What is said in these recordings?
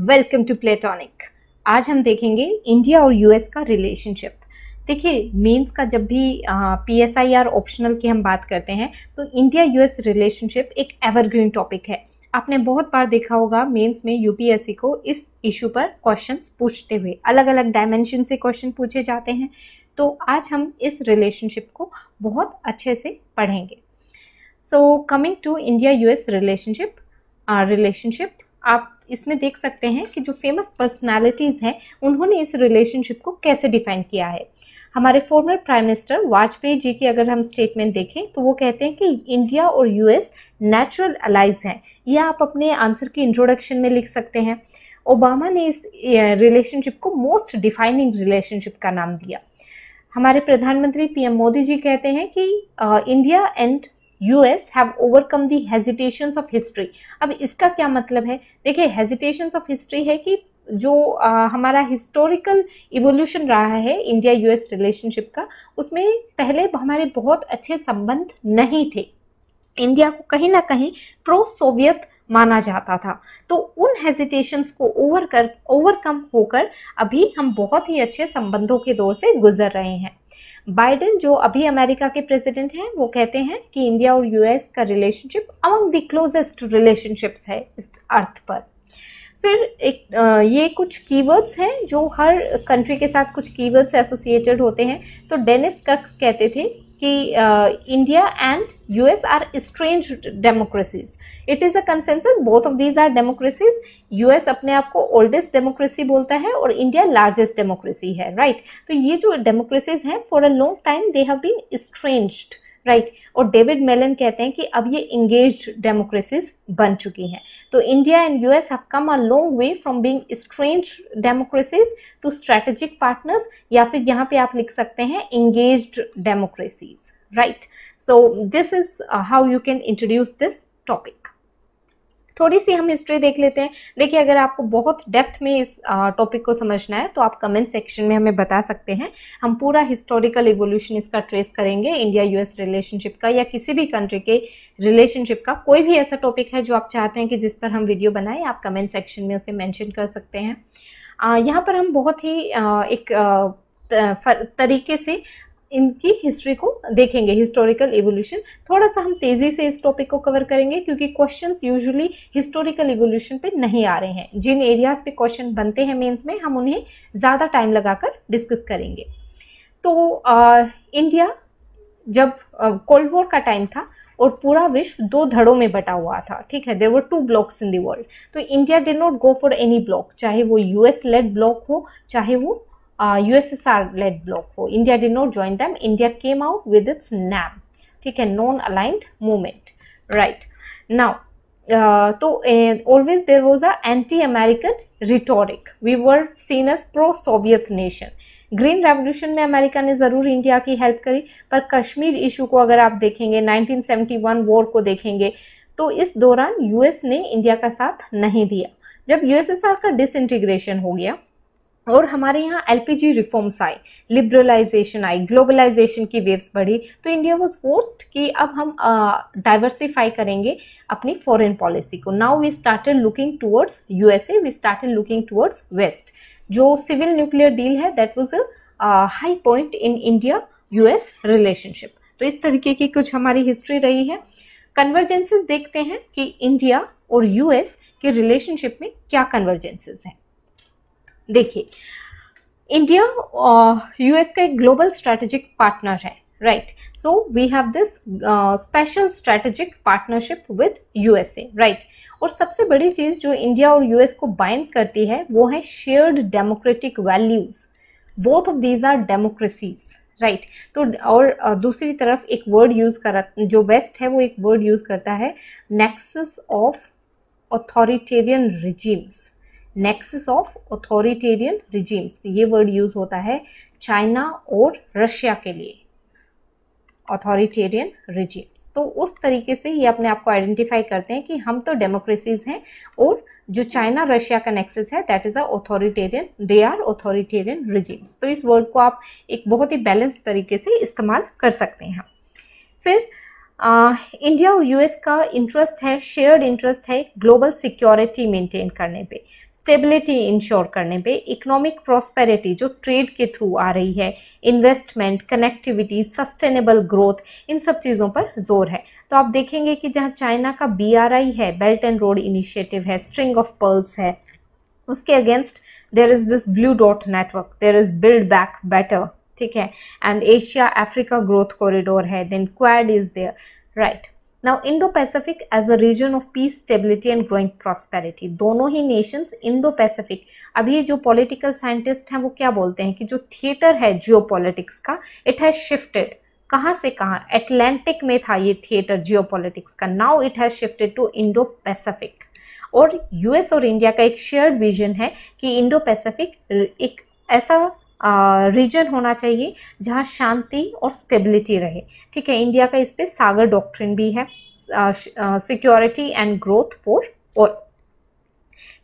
Welcome to platonic आज हम देखेंगे इंडिया और यूएस का रिलेशनशिप देखिए मेंस का जब भी P S I R optional की हम बात करते हैं तो इंडिया यूएस रिलेशनशिप एक एवरग्रीन टॉपिक है आपने बहुत बार देखा होगा मेंस में यूपीएससी को इस इशू पर क्वेश्चंस पूछते हुए अलग अलग डायमेंशन से क्वेश्चन पूछे जाते हैं तो आज हम इस रिलेशनशिप को बहुत अच्छे से पढ़ेंगे so coming to India US relationship relationship आप इसमें देख सकते हैं कि जो फेमस पर्सनालिटीज़ हैं उन्होंने इस रिलेशनशिप को कैसे डिफाइन किया है हमारे former prime minister Vajpayee ji की अगर हम स्टेटमेंट देखें तो वो कहते हैं कि इंडिया और यूएस नेचुरल अलाइज हैं यह आप अपने आंसर की इंट्रोडक्शन में लिख सकते हैं ओबामा ने इस रिलेशनशिप को मोस्ट डिफाइनिंग रिलेशनशिप का नाम दिया हमारे प्रधानमंत्री पीएम मोदी जी कहते हैं कि India and US have overcome the hesitation of history अब इसका क्या मतलब है देखिए हेजिटेशंस ऑफ हिस्ट्री है कि जो आ, हमारा हिस्टोरिकल इवोल्यूशन रहा है इंडिया यूएस रिलेशनशिप का उसमें पहले हमारे बहुत अच्छे संबंध नहीं थे इंडिया को कहीं ना कहीं प्रो सोवियत माना जाता था तो उन हेजिटेशंस को ओवर कर ओवरकम होकर अभी हम बहुत ही अच्छे संबंधों के दौर से गुजर रहे हैं बाइडेन जो अभी अमेरिका के प्रेसिडेंट हैं वो कहते हैं कि इंडिया और यूएस का relationship among the closest relationships है इस अर्थ पर फिर एक ये कुछ कीवर्ड्स हैं जो हर कंट्री के साथ कुछ कीवर्ड्स एसोसिएटेड होते हैं तो डेनिस कक्स कहते थे कि India and US are strange democracies it is a consensus both of these are democracies US अपने आप को ओल्डेस्ट डेमोक्रेसी बोलता है और इंडिया लार्जेस्ट डेमोक्रेसी है राइट right? तो ये जो डेमोक्रेसीज हैं for a long time they have been estranged right right. और डेविड मेलन कहते हैं कि अब ये इंगेज डेमोक्रेसीज बन चुकी हैं तो India and US have come a long way from being strange democracies to strategic partners या फिर यहाँ पे आप लिख सकते हैं engage democracies right so this is how you can introduce this topic थोड़ी सी हम हिस्ट्री देख लेते हैं देखिए अगर आपको बहुत डेप्थ में इस टॉपिक को समझना है तो आप कमेंट सेक्शन में हमें बता सकते हैं हम पूरा हिस्टोरिकल इवोल्यूशन इसका ट्रेस करेंगे इंडिया यूएस रिलेशनशिप का या किसी भी कंट्री के रिलेशनशिप का कोई भी ऐसा टॉपिक है जो आप चाहते हैं कि जिस पर हम वीडियो बनाएं आप कमेंट सेक्शन में उसे मैंशन कर सकते हैं यहाँ पर हम बहुत ही एक तरीके से इनकी हिस्ट्री को देखेंगे हिस्टोरिकल इवोल्यूशन थोड़ा सा हम तेज़ी से इस टॉपिक को कवर करेंगे क्योंकि क्वेश्चंस यूजुअली हिस्टोरिकल इवोल्यूशन पे नहीं आ रहे हैं जिन एरियाज़ पे क्वेश्चन बनते हैं मेंस में हम उन्हें ज़्यादा टाइम लगाकर डिस्कस करेंगे तो आ, इंडिया जब कोल्ड वॉर का टाइम था और पूरा विश्व दो धड़ों में बटा हुआ था ठीक है there were two blocs in the world तो India did not go for any bloc चाहे वो यूएस लेड ब्लॉक हो चाहे वो यूएसएसआर लेड ब्लॉक हो India did not join them India came out with its NAM ठीक है non aligned movement right now तो always there was a anti American rhetoric we were seen as pro Soviet nation green revolution में America ने ज़रूर India की help करी पर Kashmir issue को अगर आप देखेंगे 1971 वॉर को देखेंगे तो इस दौरान यूएस ने इंडिया का साथ नहीं दिया जब यूएसएसआर का डिसइंटीग्रेशन हो गया और हमारे यहाँ एलपीजी रिफॉर्म्स आए लिबरलाइजेशन आई ग्लोबलाइजेशन की वेव्स बढ़ी तो इंडिया वाज फोर्स्ड कि अब हम डाइवर्सिफाई uh, करेंगे अपनी फॉरेन पॉलिसी को now we started looking towards USA we started looking towards west जो सिविल न्यूक्लियर डील है that was a high point in India US relationship तो इस तरीके की कुछ हमारी हिस्ट्री रही है कन्वर्जेंसेज देखते हैं कि इंडिया और यूएस के रिलेशनशिप में क्या कन्वर्जेंसेज हैं देखिए इंडिया यूएस का एक ग्लोबल स्ट्रेटेजिक पार्टनर है right so we have this special strategic partnership with USA right और सबसे बड़ी चीज़ जो इंडिया और यूएस को बाइंड करती है वो है shared democratic values both of these are democracies right तो और uh, दूसरी तरफ एक वर्ड यूज़ कर जो वेस्ट है वो एक वर्ड यूज़ करता है nexus of authoritarian regimes nexus of authoritarian regimes ये वर्ड यूज होता है चाइना और रशिया के लिए अथॉरिटेरियन रिजीम्स तो उस तरीके से ये अपने आप को आइडेंटिफाई करते हैं कि हम तो डेमोक्रेसीज हैं और जो चाइना रशिया का नेक्सेस है that is a they are authoritarian regimes तो इस वर्ड को आप एक बहुत ही बैलेंस तरीके से इस्तेमाल कर सकते हैं फिर इंडिया और यूएस का इंटरेस्ट है शेयर्ड इंटरेस्ट है ग्लोबल सिक्योरिटी मेंटेन करने पे स्टेबिलिटी इंश्योर करने पे इकोनॉमिक प्रॉस्पेरिटी जो ट्रेड के थ्रू आ रही है इन्वेस्टमेंट कनेक्टिविटी सस्टेनेबल ग्रोथ इन सब चीज़ों पर जोर है तो आप देखेंगे कि जहाँ चाइना का बी है बेल्ट एंड रोड इनिशिएटिव है स्ट्रिंग ऑफ पर्ल्स है उसके against there is this blue dot network there is build back better ठीक है and Asia Africa growth corridor है then Quad is there right now Indo Pacific as a region of peace stability and growing prosperity दोनों ही Nations Indo Pacific अभी जो political scientist हैं वो क्या बोलते हैं कि जो थिएटर है जियो का इट हैज़ शिफ्टेड कहाँ से कहाँ एटलांटिक में था ये थिएटर जियो का now it has shifted to Indo Pacific और यूएस और इंडिया का एक शेयर्ड विजन है कि इंडो पैसिफिक एक ऐसा रीजन होना चाहिए जहाँ शांति और स्टेबिलिटी रहे ठीक है इंडिया का इस पर सागर डॉक्ट्रिन भी है security and growth for all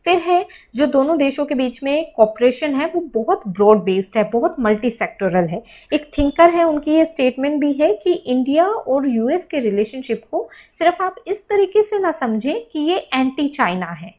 फिर है जो दोनों देशों के बीच में कॉपरेशन है वो बहुत ब्रॉड बेस्ड है बहुत मल्टी सेक्टोरल है एक थिंकर है उनकी ये स्टेटमेंट भी है कि इंडिया और यूएस के रिलेशनशिप को सिर्फ आप इस तरीके से ना समझें कि ये एंटी चाइना है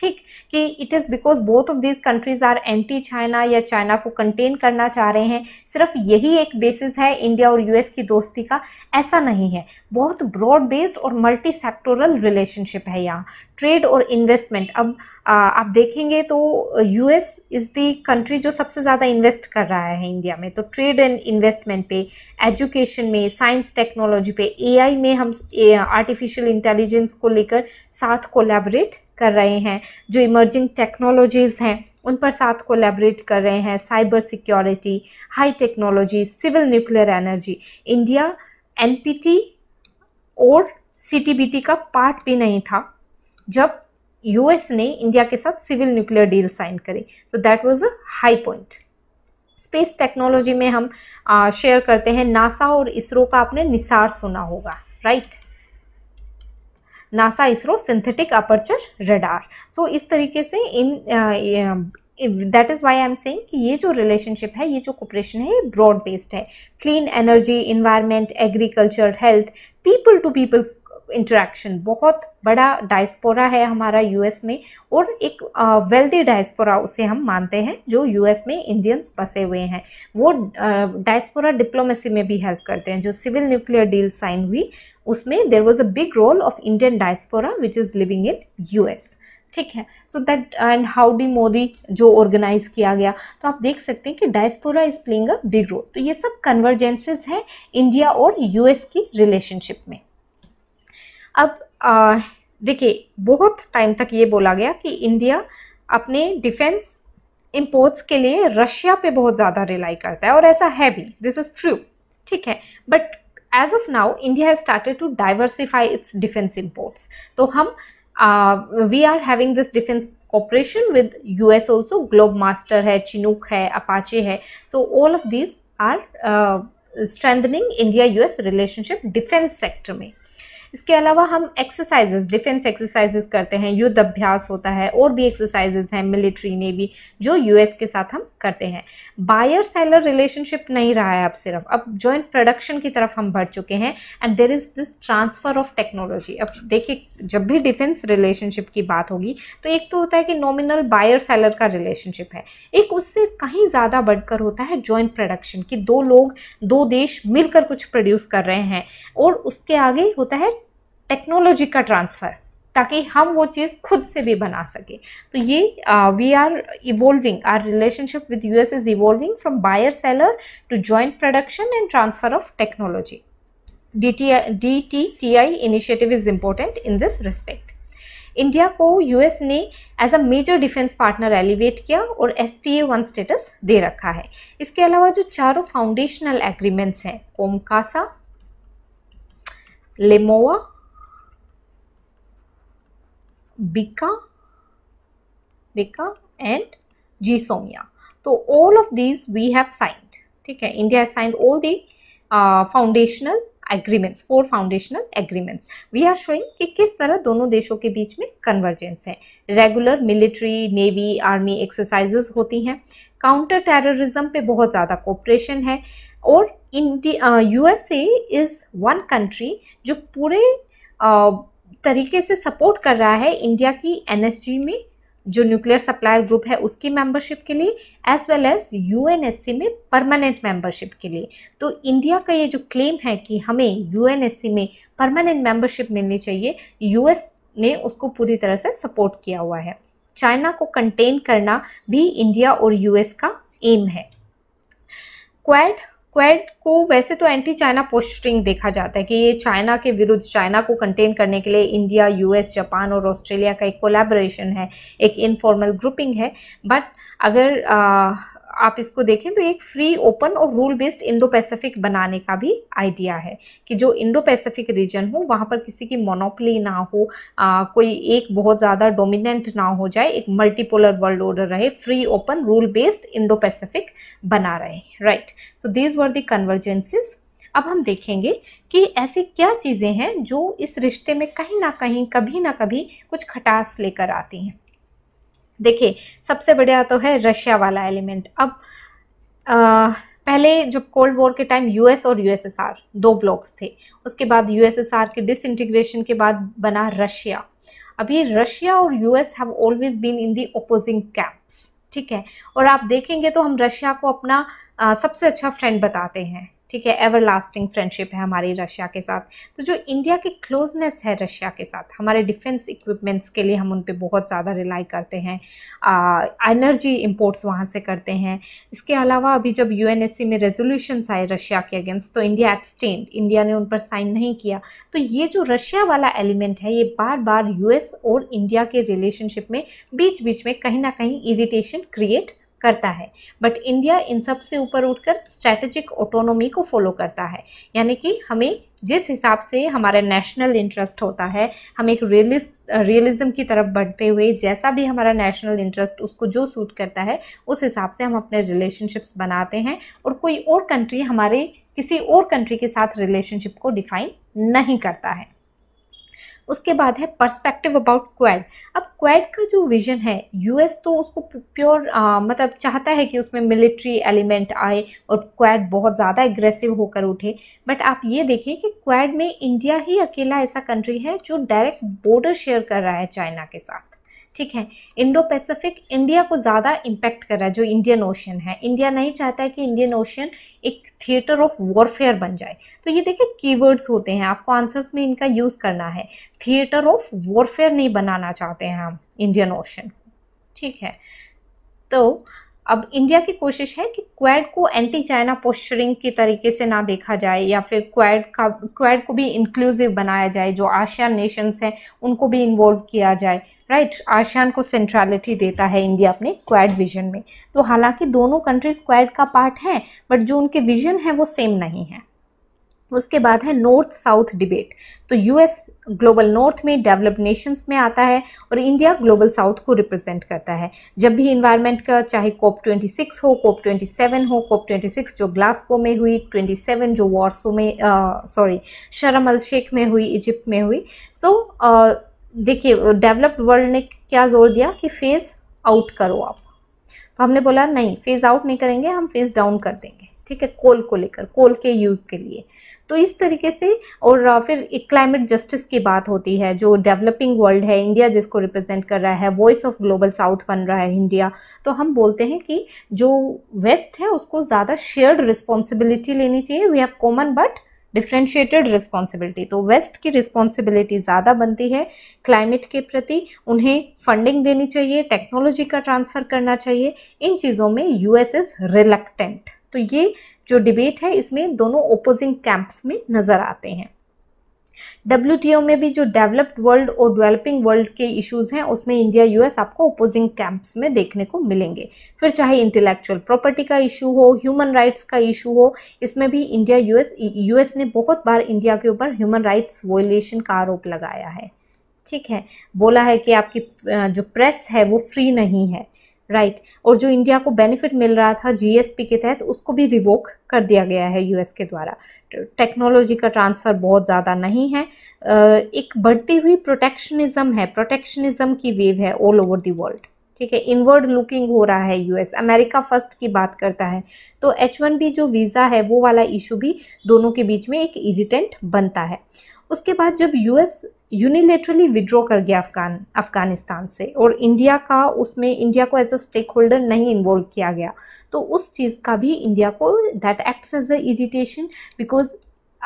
ठीक कि it is because both of these countries are anti China या चाइना को कंटेन करना चाह रहे हैं सिर्फ यही एक बेसिस है इंडिया और यूएस की दोस्ती का ऐसा नहीं है बहुत ब्रॉड बेस्ड और मल्टी सेक्टोरल रिलेशनशिप है यहाँ ट्रेड और इन्वेस्टमेंट अब आ, आप देखेंगे तो यूएस इज़ दी कंट्री जो सबसे ज़्यादा इन्वेस्ट कर रहा है इंडिया में तो ट्रेड एंड इन्वेस्टमेंट पे एजुकेशन में साइंस टेक्नोलॉजी पे एआई में हम आर्टिफिशियल इंटेलिजेंस को लेकर साथ कोलैबोरेट कर रहे हैं जो इमर्जिंग टेक्नोलॉजीज़ हैं उन पर साथ कोलैबोरेट कर रहे हैं cyber security high technology civil nuclear energy India N और सी का पार्ट भी नहीं था जब यूएस ने इंडिया के साथ सिविल न्यूक्लियर डील साइन करी तो that was a high point space technology में हम शेयर करते हैं नासा और इसरो का आपने निसार सुना होगा right right? NASA ISRO synthetic aperture radar so इस तरीके से in that is why I am saying कि ये जो रिलेशनशिप है ये जो कोपरेशन है ये ब्रॉड बेस्ड है clean energy environment agriculture health people to people interaction बहुत बड़ा डायस्पोरा है हमारा यूएस में और एक वेल्दी डायस्पोरा उसे हम मानते हैं जो यूएस में इंडियंस बसे हुए हैं वो डायस्पोरा डिप्लोमेसी में भी हेल्प करते हैं जो सिविल न्यूक्लियर डील साइन हुई उसमें there was a big role of Indian diaspora which is living in U ठीक है so that and howdy Modi जो ऑर्गेनाइज किया गया तो आप देख सकते हैं कि diaspora is playing a big role तो ये सब कन्वर्जेंसेज है इंडिया और यूएस की रिलेशनशिप में अब देखिए बहुत टाइम तक ये बोला गया कि इंडिया अपने डिफेंस इम्पोर्ट्स के लिए रशिया पे बहुत ज़्यादा रिलाई करता है और ऐसा है भी दिस इज़ ट्रू ठीक है but as of now India has started to diversify its defence imports तो हम we are having this defence cooperation with U S also Globemaster है चिनूक है अपाचे है so all of these are strengthening India U S relationship defence sector में इसके अलावा हम exercises defence exercises करते हैं युद्ध अभ्यास होता है और भी एक्सरसाइजेज हैं मिलिट्री नेवी जो यूएस के साथ हम करते हैं बायर सेलर रिलेशनशिप नहीं रहा है अब सिर्फ अब जॉइंट प्रोडक्शन की तरफ हम बढ़ चुके हैं and there is this transfer of technology अब देखिए जब भी डिफेंस रिलेशनशिप की बात होगी तो एक तो होता है कि नॉमिनल बायर सेलर का रिलेशनशिप है एक उससे कहीं ज़्यादा बढ़कर होता है जॉइंट प्रोडक्शन कि दो लोग दो देश मिलकर कुछ प्रोड्यूस कर रहे हैं और उसके आगे होता है टेक्नोलॉजी का ट्रांसफ़र ताकि हम वो चीज़ खुद से भी बना सके तो ये we are evolving our relationship with US is evolving from buyer seller to joint production and transfer of technology D T T I initiative is important in this respect India को यूएस ने as a major defence partner elevate किया और S T A one status दे रखा है इसके अलावा जो चारों फाउंडेशनल एग्रीमेंट्स हैं ओमकासा लेमोवा Bika, Bika and G Somya. So all of these we have signed. Okay, India has signed all the uh, foundational agreements, four foundational agreements. We are showing कि किस तरह दोनों देशों के बीच में convergence है Regular military, navy, army exercises होती हैं Counter terrorism पे बहुत ज़्यादा cooperation है और India USA is one country जो पूरे uh, तरीके से सपोर्ट कर रहा है इंडिया की एनएसजी में जो न्यूक्लियर सप्लायर ग्रुप है उसकी मेंबरशिप के लिए एज वेल एज यूएनएससी में परमानेंट मेंबरशिप के लिए तो इंडिया का ये जो क्लेम है कि हमें यूएनएससी में परमानेंट मेंबरशिप मिलनी चाहिए यूएस ने उसको पूरी तरह से सपोर्ट किया हुआ है चाइना को कंटेन करना भी इंडिया और यूएस का एम है क्वैड क्वेड को वैसे तो एंटी चाइना पोस्टरिंग देखा जाता है कि ये चाइना के विरुद्ध चाइना को कंटेन करने के लिए इंडिया यूएस जापान और ऑस्ट्रेलिया का एक कोलैबोरेशन है एक इनफॉर्मल ग्रुपिंग है बट अगर आ, uh, आप इसको देखें तो एक फ्री ओपन और रूल बेस्ड इंडो पैसिफिक बनाने का भी आइडिया है कि जो इंडो पैसिफिक रीजन हो वहाँ पर किसी की मोनोपली ना हो आ, कोई एक बहुत ज़्यादा डोमिनेंट ना हो जाए एक मल्टीपोलर वर्ल्ड ऑर्डर रहे free open rule based Indo Pacific बना रहे right so these were the convergences अब हम देखेंगे कि ऐसी क्या चीज़ें हैं जो इस रिश्ते में कहीं ना कहीं कभी ना कभी कुछ खटास लेकर आती हैं देखिए सबसे बढ़िया तो है रशिया वाला एलिमेंट अब आ, पहले जब कोल्ड वॉर के टाइम यूएस और यूएसएसआर दो ब्लॉक्स थे उसके बाद यूएसएसआर के डिसइंटीग्रेशन के बाद बना रशिया अभी रशिया और US have always been in the opposing camps ठीक है और आप देखेंगे तो हम रशिया को अपना आ, सबसे अच्छा फ्रेंड बताते हैं ठीक है एवर लास्टिंग फ्रेंडशिप है हमारी रशिया के साथ तो जो इंडिया की क्लोजनेस है रशिया के साथ हमारे डिफेंस इक्विपमेंट्स के लिए हम उन पर बहुत ज़्यादा रिलाई करते हैं एनर्जी इम्पोर्ट्स वहाँ से करते हैं इसके अलावा अभी जब यू में रेजोल्यूशंस आए रशिया के अगेंस्ट तो इंडिया एब्सटेंड इंडिया ने उन पर साइन नहीं किया तो ये जो रशिया वाला एलिमेंट है ये बार बार यूएस और इंडिया के रिलेशनशिप में बीच बीच में कहीं ना कहीं इरिटेशन क्रिएट करता है बट इंडिया इन सब से ऊपर उठकर स्ट्रैटेजिक ऑटोनोमी को फॉलो करता है यानी कि हमें जिस हिसाब से हमारा नेशनल इंटरेस्ट होता है हम एक रियलिस्ट रियलिज्म की तरफ बढ़ते हुए जैसा भी हमारा नेशनल इंटरेस्ट उसको जो सूट करता है उस हिसाब से हम अपने रिलेशनशिप्स बनाते हैं और कोई और कंट्री हमारे किसी और कंट्री के साथ रिलेशनशिप को डिफाइन नहीं करता है उसके बाद है पर्सपेक्टिव अबाउट क्वैड अब क्वैड का जो विजन है यूएस तो उसको प्योर आ, मतलब चाहता है कि उसमें मिलिट्री एलिमेंट आए और क्वैड बहुत ज़्यादा एग्रेसिव होकर उठे बट आप ये देखें कि क्वैड में इंडिया ही अकेला ऐसा कंट्री है जो डायरेक्ट बॉर्डर शेयर कर रहा है चाइना के साथ ठीक है इंडो पैसिफिक इंडिया को ज़्यादा इम्पैक्ट कर रहा है जो इंडियन ओशन है इंडिया नहीं चाहता है कि इंडियन ओशन एक थिएटर ऑफ वॉरफेयर बन जाए तो ये देखिए कीवर्ड्स होते हैं आपको आंसर्स में इनका यूज़ करना है थिएटर ऑफ वॉरफेयर नहीं बनाना चाहते हैं हम इंडियन ओशन ठीक है तो अब इंडिया की कोशिश है कि क्वैड को एंटी चाइना पोस्चरिंग के तरीके से ना देखा जाए या फिर क्वैड का क्वैड को भी इंक्लूसिव बनाया जाए जो आशियान नेशंस हैं उनको भी इन्वॉल्व किया जाए राइट right? को सेंट्रलिटी देता है इंडिया अपने क्वैड विजन में तो हालांकि दोनों कंट्रीज क्वैड का पार्ट हैं बट जो उनके विजन है वो सेम नहीं है उसके बाद है नॉर्थ साउथ डिबेट तो यूएस ग्लोबल नॉर्थ में डेवलप नेशंस में आता है और इंडिया ग्लोबल साउथ को रिप्रेजेंट करता है जब भी इन्वायरमेंट का चाहे कोप 26 हो कोप 27 हो कोप 26 जो ग्लासगो में हुई 27 जो वॉर्सो में सॉरी शरम अल शेख में हुई इजिप्ट में हुई सो so, uh, देखिए डेवलप्ड वर्ल्ड ने क्या जोर दिया कि फेज़ आउट करो आप तो हमने बोला नहीं फेज़ आउट नहीं करेंगे हम फेज़ डाउन कर देंगे ठीक है कोल को लेकर कोल के यूज़ के लिए तो इस तरीके से और फिर एक क्लाइमेट जस्टिस की बात होती है जो डेवलपिंग वर्ल्ड है इंडिया जिसको रिप्रेजेंट कर रहा है वॉइस ऑफ ग्लोबल साउथ बन रहा है इंडिया तो हम बोलते हैं कि जो वेस्ट है उसको ज़्यादा शेयर्ड रिस्पॉन्सिबिलिटी लेनी चाहिए we have common but differentiated responsibility तो वेस्ट की रिस्पॉन्सिबिलिटी ज़्यादा बनती है क्लाइमेट के प्रति उन्हें फंडिंग देनी चाहिए टेक्नोलॉजी का ट्रांसफ़र करना चाहिए इन चीज़ों में यूएस इज़ रिलेक्टेंट तो ये जो डिबेट है इसमें दोनों ओपोजिंग कैंप्स में नज़र आते हैं डब्ल्यू में भी जो डेवलप्ड वर्ल्ड और डेवलपिंग वर्ल्ड के इश्यूज़ हैं उसमें इंडिया यूएस आपको अपोजिंग कैंप्स में देखने को मिलेंगे फिर चाहे इंटेलेक्चुअल प्रॉपर्टी का इशू हो ह्यूमन राइट्स का इशू हो इसमें भी इंडिया यूएस यूएस ने बहुत बार इंडिया के ऊपर ह्यूमन राइट्स वोलेशन का आरोप लगाया है ठीक है बोला है कि आपकी जो प्रेस है वो फ्री नहीं है राइट right. और जो इंडिया को बेनिफिट मिल रहा था जीएसपी के तहत उसको भी रिवोक कर दिया गया है यूएस के द्वारा टेक्नोलॉजी का ट्रांसफ़र बहुत ज़्यादा नहीं है एक बढ़ती हुई प्रोटेक्शनिज्म है प्रोटेक्शनिज्म की वेव है ऑल ओवर दी वर्ल्ड ठीक है इनवर्ड लुकिंग हो रहा है यूएस अमेरिका फर्स्ट की बात करता है तो एच वन बी जो वीज़ा है वो वाला इशू भी दोनों के बीच में एक इरिटेंट बनता है उसके बाद जब यूएस यूनिलेटरली विड्रॉ कर गया अफगान अफगानिस्तान से और इंडिया का उसमें इंडिया को एज अ स्टेक होल्डर नहीं इन्वॉल्व किया गया तो उस चीज़ का भी इंडिया को that acts as a irritation because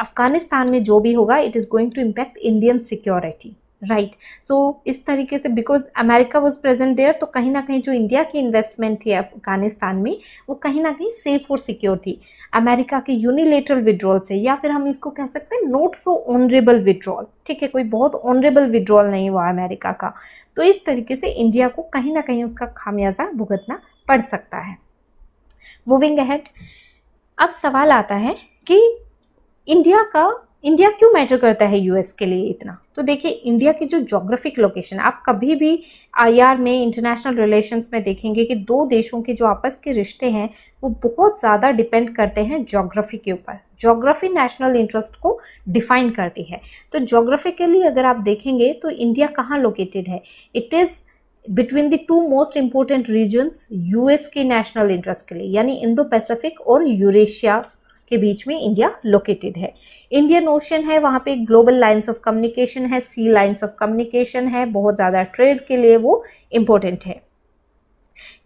Afghanistan में जो भी होगा it is going to impact Indian security right so इस तरीके से because America was present there तो कहीं ना कहीं जो इंडिया की इन्वेस्टमेंट थी अफगानिस्तान में वो कहीं ना कहीं सेफ और सिक्योर थी अमेरिका के यूनिलेटरल विड्रॉल से या फिर हम इसको कह सकते हैं नोट सो ऑनरेबल विड्रॉल ठीक है कोई बहुत ऑनरेबल विड्रॉल नहीं हुआ अमेरिका का तो इस तरीके से इंडिया को कहीं ना कहीं उसका खामियाजा भुगतना पड़ सकता है मूविंग अहेड अब सवाल आता है कि इंडिया का इंडिया क्यों मैटर करता है यूएस के लिए इतना तो देखिए इंडिया की जो जोग्राफिक लोकेशन आप कभी भी आईआर में इंटरनेशनल रिलेशंस में देखेंगे कि दो देशों के जो आपस के रिश्ते हैं वो बहुत ज़्यादा डिपेंड करते हैं जोग्राफी के ऊपर जोग्राफी नेशनल इंटरेस्ट को डिफाइन करती है तो जोग्राफिकली अगर आप देखेंगे तो इंडिया कहाँ लोकेटेड है it is between the two most important regions US के नेशनल इंटरेस्ट के लिए यानी इंडो पैसिफिक और यूरेशिया के बीच में इंडिया लोकेटेड है इंडियन ओशन है वहाँ पे ग्लोबल लाइंस ऑफ कम्युनिकेशन है सी लाइंस ऑफ कम्युनिकेशन है बहुत ज़्यादा ट्रेड के लिए वो इम्पोर्टेंट है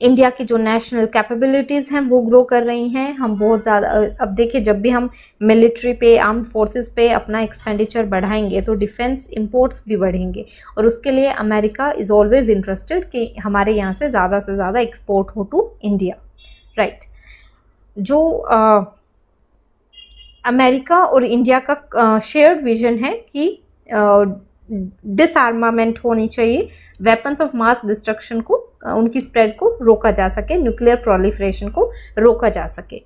इंडिया की जो नेशनल कैपेबिलिटीज़ हैं वो ग्रो कर रही हैं हम बहुत ज़्यादा अब देखिए जब भी हम मिलिट्री पे आर्म फोर्सेस पे अपना एक्सपेंडिचर बढ़ाएंगे तो डिफेंस इंपोर्ट्स भी बढ़ेंगे और उसके लिए अमेरिका इज़ ऑलवेज़ इंटरेस्टेड कि हमारे यहाँ से ज़्यादा से ज़्यादा एक्सपोर्ट हो टू इंडिया राइट जो अमेरिका और इंडिया का शेयर्ड विजन है कि डिसआर्मामेंट होनी चाहिए वेपन्स ऑफ मास डिस्ट्रक्शन को उनकी स्प्रेड को रोका जा सके न्यूक्लियर प्रोलिफ्रेशन को रोका जा सके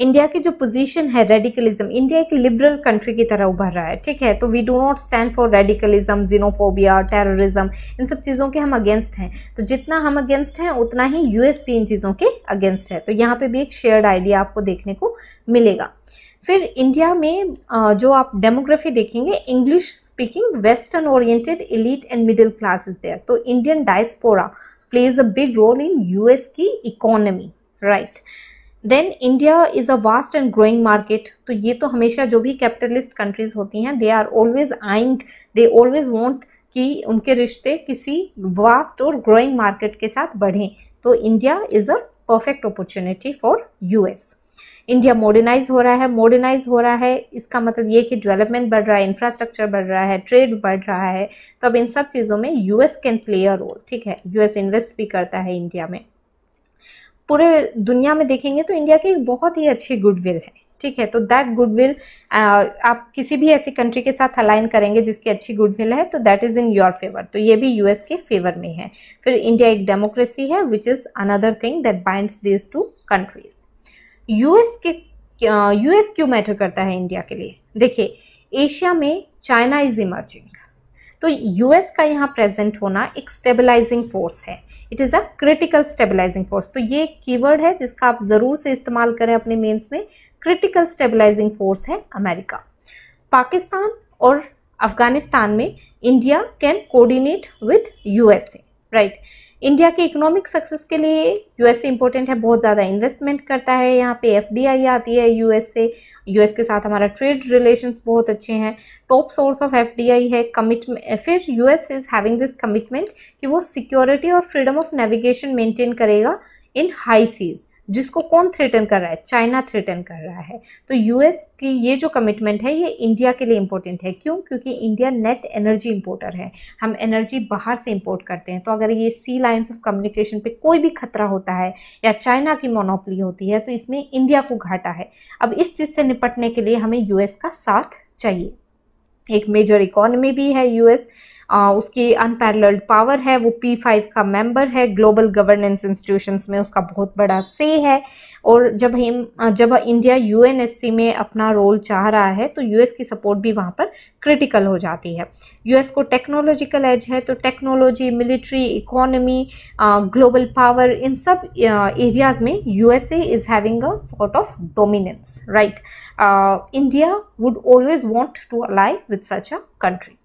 इंडिया की जो पोजीशन है रेडिकलिज्म इंडिया एक लिबरल कंट्री की तरह उभर रहा है ठीक है तो we do not stand for radicalism xenophobia terrorism इन सब चीज़ों के हम अगेंस्ट हैं तो जितना हम अगेंस्ट हैं उतना ही यूएस भी इन चीज़ों के अगेंस्ट है तो यहाँ पे भी एक शेयर्ड आइडिया आपको देखने को मिलेगा फिर इंडिया में जो आप डेमोग्राफी देखेंगे English speaking western oriented elite and middle class is there तो Indian diaspora plays a big role in US की economy right then India is a vast and growing market तो ये तो हमेशा जो भी कैपिटलिस्ट कंट्रीज होती हैं, they are always aligned they always want कि उनके रिश्ते किसी वास्ट और ग्रोइंग मार्केट के साथ बढ़ें तो India is a perfect opportunity for US India modernise हो रहा है मॉडर्नाइज हो रहा है इसका मतलब ये कि डेवलपमेंट बढ़ रहा है इंफ्रास्ट्रक्चर बढ़ रहा है ट्रेड बढ़ रहा है तो अब इन सब चीज़ों में US can play a role ठीक है यूएस इन्वेस्ट भी करता है इंडिया में पूरे दुनिया में देखेंगे तो इंडिया की एक बहुत ही अच्छी गुडविल है ठीक है तो दैट गुडविल आप किसी भी ऐसी कंट्री के साथ अलाइन करेंगे जिसकी अच्छी गुडविल है तो that is in your favour तो ये भी यूएस के फेवर में है फिर इंडिया एक डेमोक्रेसी है which is another thing that binds this two countries US के यूएस क्यों मैटर करता है इंडिया के लिए देखिए एशिया में चाइना इज इमर्जिंग तो यूएस का यहाँ प्रेजेंट होना एक स्टेबलाइजिंग फोर्स है it is a critical stabilising force तो ये एक कीवर्ड है जिसका आप ज़रूर से इस्तेमाल करें अपने मेन्स में क्रिटिकल स्टेबलाइजिंग फोर्स है अमेरिका पाकिस्तान और अफगानिस्तान में India can coordinate with USA right India के इकोनॉमिक सक्सेस के लिए यूएसए इंपॉर्टेंट है बहुत ज़्यादा इन्वेस्टमेंट करता है यहाँ पे एफडीआई आती है यूएसए से यूएस के साथ हमारा ट्रेड रिलेशंस बहुत अच्छे हैं टॉप सोर्स ऑफ एफडीआई है कमिटमेंट फिर US is having this commitment कि वो सिक्योरिटी और फ्रीडम ऑफ नेविगेशन मेंटेन करेगा इन हाई सीज़ जिसको कौन थ्रेटन कर रहा है चाइना थ्रेटन कर रहा है तो यूएस की ये जो कमिटमेंट है ये इंडिया के लिए इम्पोर्टेंट है क्यों क्योंकि इंडिया नेट एनर्जी इम्पोर्टर है हम एनर्जी बाहर से इम्पोर्ट करते हैं तो अगर ये सी लाइन्स ऑफ कम्युनिकेशन पे कोई भी खतरा होता है या चाइना की मोनोपली होती है तो इसमें इंडिया को घाटा है अब इस चीज़ से निपटने के लिए हमें यूएस का साथ चाहिए एक मेजर इकोनॉमी भी है यूएस उसकी अनपैरल्ड पावर है वो पी फाइव का मेंबर है ग्लोबल गवर्नेंस इंस्टीट्यूशंस में उसका बहुत बड़ा से है और जब हम जब इंडिया यू में अपना रोल चाह रहा है तो यूएस की सपोर्ट भी वहाँ पर क्रिटिकल हो जाती है यूएस को टेक्नोलॉजिकल एज है तो technology military economy global power इन सब एरियाज़ में USA is having a sort of dominance right India would always want to ally with such a country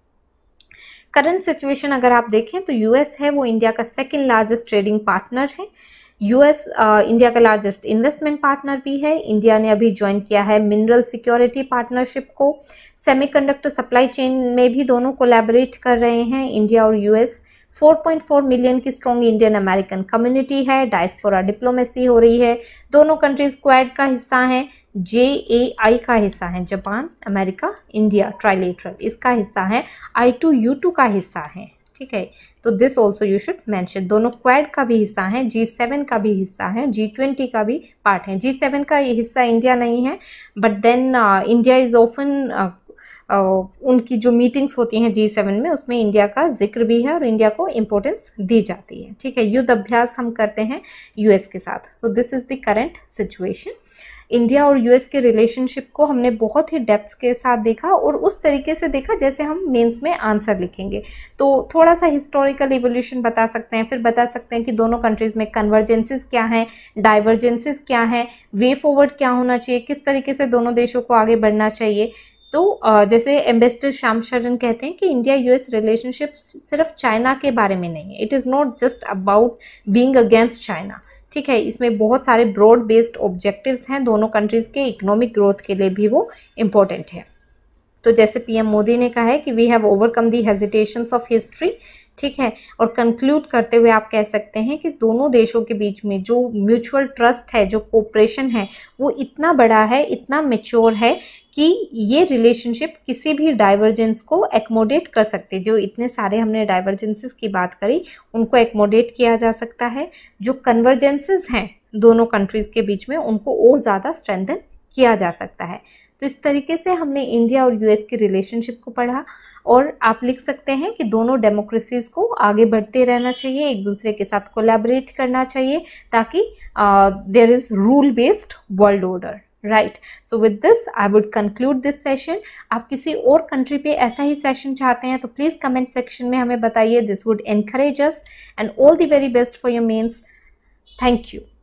current situation अगर आप देखें तो यूएस है वो इंडिया का सेकेंड लार्जेस्ट ट्रेडिंग पार्टनर है यूएस इंडिया uh, का लार्जेस्ट इन्वेस्टमेंट पार्टनर भी है इंडिया ने अभी ज्वाइन किया है मिनरल सिक्योरिटी पार्टनरशिप को सेमीकंडक्टर सप्लाई चेन में भी दोनों कोलैबोरेट कर रहे हैं इंडिया और यूएस 4.4 मिलियन की स्ट्रॉन्ग इंडियन अमेरिकन कम्युनिटी है डायस्पोरा डिप्लोमेसी हो रही है दोनों कंट्रीज क्वाड का हिस्सा हैं जे ए आई का हिस्सा है जापान अमेरिका इंडिया ट्राइलेट्रल इसका हिस्सा है आई टू यू टू का हिस्सा है ठीक है तो this also you should mention दोनों क्वैड का भी हिस्सा है जी सेवन का भी हिस्सा है जी ट्वेंटी का भी पार्ट है जी सेवन का हिस्सा इंडिया नहीं है but then India is often उनकी जो मीटिंग्स होती हैं जी सेवन में उसमें इंडिया का जिक्र भी है और इंडिया को इम्पोर्टेंस दी जाती है ठीक है युद्ध अभ्यास हम करते हैं यूएस के साथ so this is the current situation India और यूएस के रिलेशनशिप को हमने बहुत ही डेप्थ के साथ देखा और उस तरीके से देखा जैसे हम मेंस में आंसर लिखेंगे तो थोड़ा सा हिस्टोरिकल एवोल्यूशन बता सकते हैं फिर बता सकते हैं कि दोनों कंट्रीज़ में कन्वर्जेंसेस क्या हैं डाइवर्जेंसेस क्या हैं वे फॉरवर्ड क्या होना चाहिए किस तरीके से दोनों देशों को आगे बढ़ना चाहिए तो जैसे एम्बेसडर श्याम शरण कहते हैं कि इंडिया यूएस रिलेशनशिप सिर्फ चाइना के बारे में नहीं है it is not just about being against China ठीक है इसमें बहुत सारे ब्रॉड बेस्ड ऑब्जेक्टिव्स हैं दोनों कंट्रीज़ के इकोनॉमिक ग्रोथ के लिए भी वो इम्पोर्टेंट है तो जैसे पीएम मोदी ने कहा है कि we have overcome the hesitations of history ठीक है और कंक्लूड करते हुए आप कह सकते हैं कि दोनों देशों के बीच में जो म्यूचुअल ट्रस्ट है जो कोऑपरेशन है वो इतना बड़ा है इतना मेच्योर है कि ये रिलेशनशिप किसी भी डाइवर्जेंस को एकोमोडेट कर सकते हैं जो इतने सारे हमने डाइवर्जेंसेस की बात करी उनको एकोमोडेट किया जा सकता है जो कन्वर्जेंसेस हैं दोनों कंट्रीज़ के बीच में उनको और ज़्यादा स्ट्रेंथन किया जा सकता है तो इस तरीके से हमने इंडिया और यूएस की रिलेशनशिप को पढ़ा और आप लिख सकते हैं कि दोनों डेमोक्रेसीज़ को आगे बढ़ते रहना चाहिए एक दूसरे के साथ कोलैबोरेट करना चाहिए ताकि there is rule based world order right so with this I would conclude this session आप किसी और कंट्री पे ऐसा ही सेशन चाहते हैं तो प्लीज़ कमेंट सेक्शन में हमें बताइए this would encourage us and all the very best for your mains thank you